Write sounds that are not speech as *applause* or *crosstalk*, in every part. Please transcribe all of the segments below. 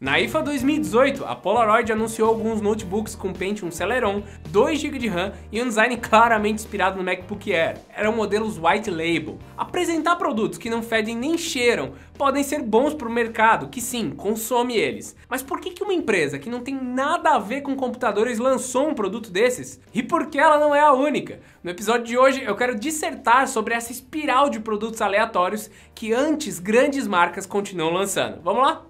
Na IFA 2018, a Polaroid anunciou alguns notebooks com Pentium Celeron, 2GB de RAM e um design claramente inspirado no MacBook Air. Eram modelos white label. Apresentar produtos que não fedem nem cheiram podem ser bons para o mercado, que sim, consome eles. Mas por que, que uma empresa que não tem nada a ver com computadores lançou um produto desses? E por que ela não é a única? No episódio de hoje eu quero dissertar sobre essa espiral de produtos aleatórios que antes grandes marcas continuam lançando. Vamos lá?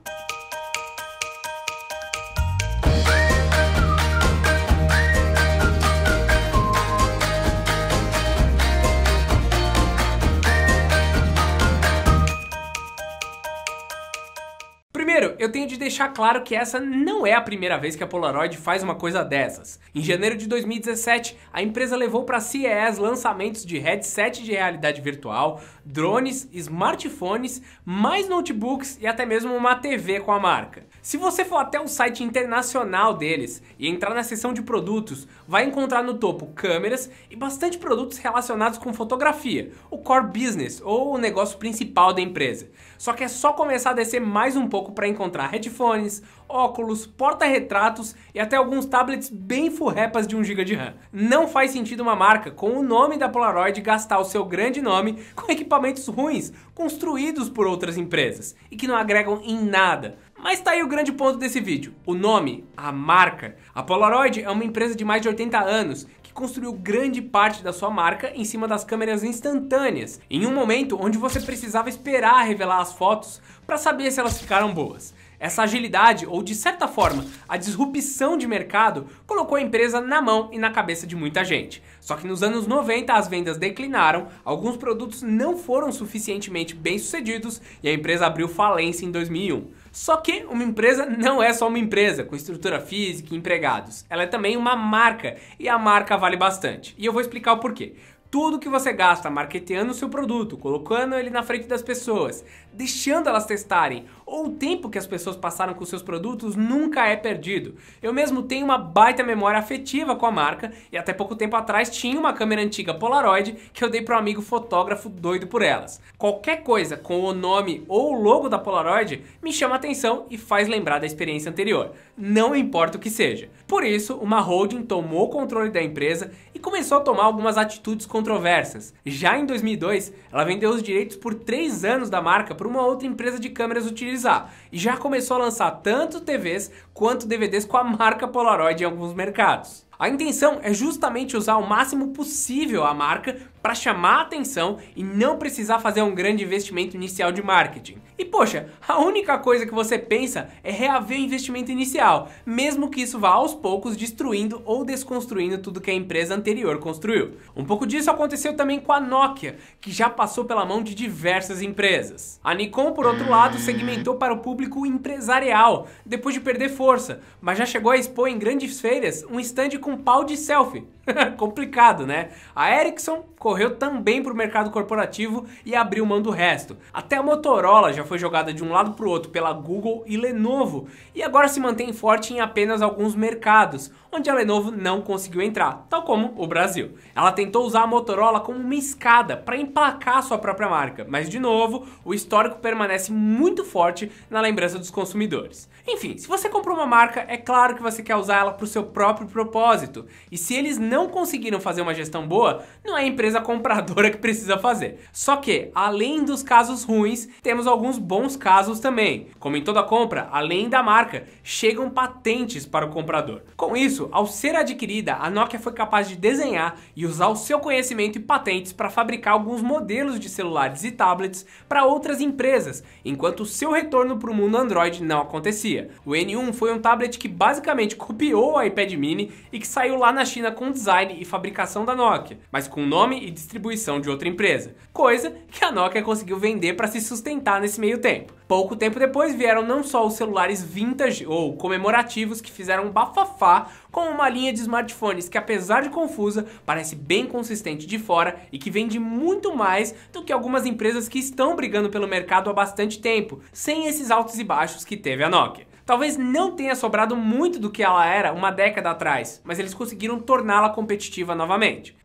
Primeiro, eu tenho de deixar claro que essa não é a primeira vez que a Polaroid faz uma coisa dessas. Em janeiro de 2017, a empresa levou para a CES lançamentos de headset de realidade virtual, drones, smartphones, mais notebooks e até mesmo uma TV com a marca. Se você for até o site internacional deles e entrar na seção de produtos, vai encontrar no topo câmeras e bastante produtos relacionados com fotografia, o core business ou o negócio principal da empresa. Só que é só começar a descer mais um pouco pouco para encontrar headphones, óculos, porta-retratos e até alguns tablets bem furrepas de 1GB de RAM. Não faz sentido uma marca com o nome da Polaroid gastar o seu grande nome com equipamentos ruins, construídos por outras empresas e que não agregam em nada. Mas tá aí o grande ponto desse vídeo, o nome, a marca. A Polaroid é uma empresa de mais de 80 anos que construiu grande parte da sua marca em cima das câmeras instantâneas, em um momento onde você precisava esperar revelar as fotos para saber se elas ficaram boas. Essa agilidade, ou de certa forma, a disrupção de mercado, colocou a empresa na mão e na cabeça de muita gente. Só que nos anos 90 as vendas declinaram, alguns produtos não foram suficientemente bem sucedidos e a empresa abriu falência em 2001. Só que uma empresa não é só uma empresa com estrutura física e empregados. Ela é também uma marca e a marca vale bastante. E eu vou explicar o porquê. Tudo que você gasta marketeando o seu produto, colocando ele na frente das pessoas, deixando elas testarem, ou o tempo que as pessoas passaram com seus produtos nunca é perdido. Eu mesmo tenho uma baita memória afetiva com a marca e até pouco tempo atrás tinha uma câmera antiga Polaroid que eu dei para um amigo fotógrafo doido por elas. Qualquer coisa com o nome ou o logo da Polaroid me chama atenção e faz lembrar da experiência anterior, não importa o que seja. Por isso, uma holding tomou o controle da empresa e começou a tomar algumas atitudes com controversas. Já em 2002, ela vendeu os direitos por 3 anos da marca para uma outra empresa de câmeras utilizar e já começou a lançar tanto TVs quanto DVDs com a marca Polaroid em alguns mercados. A intenção é justamente usar o máximo possível a marca para chamar atenção e não precisar fazer um grande investimento inicial de marketing. E poxa, a única coisa que você pensa é reaver o investimento inicial, mesmo que isso vá aos poucos destruindo ou desconstruindo tudo que a empresa anterior construiu. Um pouco disso aconteceu também com a Nokia, que já passou pela mão de diversas empresas. A Nikon, por outro lado, segmentou para o público empresarial, depois de perder força, mas já chegou a expor em grandes feiras um stand com com pau de selfie. *laughs* Complicado, né? A Ericsson correu também para o mercado corporativo e abriu mão do resto. Até a Motorola já foi jogada de um lado para o outro pela Google e Lenovo e agora se mantém forte em apenas alguns mercados, onde a Lenovo não conseguiu entrar, tal como o Brasil. Ela tentou usar a Motorola como uma escada para emplacar sua própria marca, mas de novo, o histórico permanece muito forte na lembrança dos consumidores. Enfim, se você comprou uma marca, é claro que você quer usar ela para o seu próprio propósito propósito. E se eles não conseguiram fazer uma gestão boa, não é a empresa compradora que precisa fazer. Só que, além dos casos ruins, temos alguns bons casos também. Como em toda compra, além da marca, chegam patentes para o comprador. Com isso, ao ser adquirida, a Nokia foi capaz de desenhar e usar o seu conhecimento e patentes para fabricar alguns modelos de celulares e tablets para outras empresas, enquanto o seu retorno para o mundo Android não acontecia. O N1 foi um tablet que basicamente copiou o iPad mini e que saiu lá na China com design e fabricação da Nokia, mas com nome e distribuição de outra empresa, coisa que a Nokia conseguiu vender para se sustentar nesse meio tempo. Pouco tempo depois vieram não só os celulares vintage ou comemorativos que fizeram um bafafá, como uma linha de smartphones que apesar de confusa, parece bem consistente de fora e que vende muito mais do que algumas empresas que estão brigando pelo mercado há bastante tempo, sem esses altos e baixos que teve a Nokia talvez não tenha sobrado muito do que ela era uma década atrás, mas eles conseguiram torná-la competitiva novamente.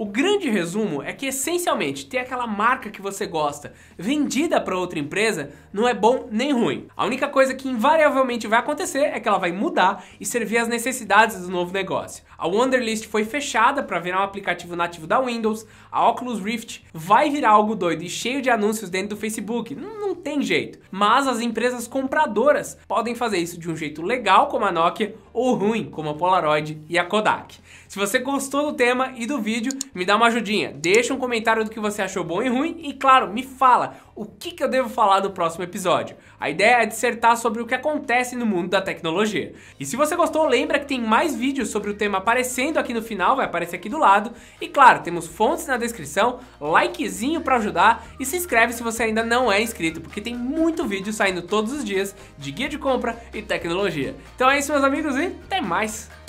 O grande resumo é que essencialmente ter aquela marca que você gosta vendida para outra empresa não é bom nem ruim. A única coisa que invariavelmente vai acontecer é que ela vai mudar e servir às necessidades do novo negócio. A Wonderlist foi fechada para virar um aplicativo nativo da Windows, a Oculus Rift vai virar algo doido e cheio de anúncios dentro do Facebook. Não, não tem jeito. Mas as empresas compradoras podem fazer isso de um jeito legal, como a Nokia, ou ruim, como a Polaroid e a Kodak. Se você gostou do tema e do vídeo, me dá uma ajudinha. Deixa um comentário do que você achou bom e ruim e, claro, me fala o que, que eu devo falar do próximo episódio. A ideia é dissertar sobre o que acontece no mundo da tecnologia. E se você gostou, lembra que tem mais vídeos sobre o tema aparecendo aqui no final, vai aparecer aqui do lado. E claro, temos fontes na descrição, likezinho para ajudar e se inscreve se você ainda não é inscrito, porque tem muito vídeo saindo todos os dias de guia de compra e tecnologia. Então é isso, meus amigos, e até mais!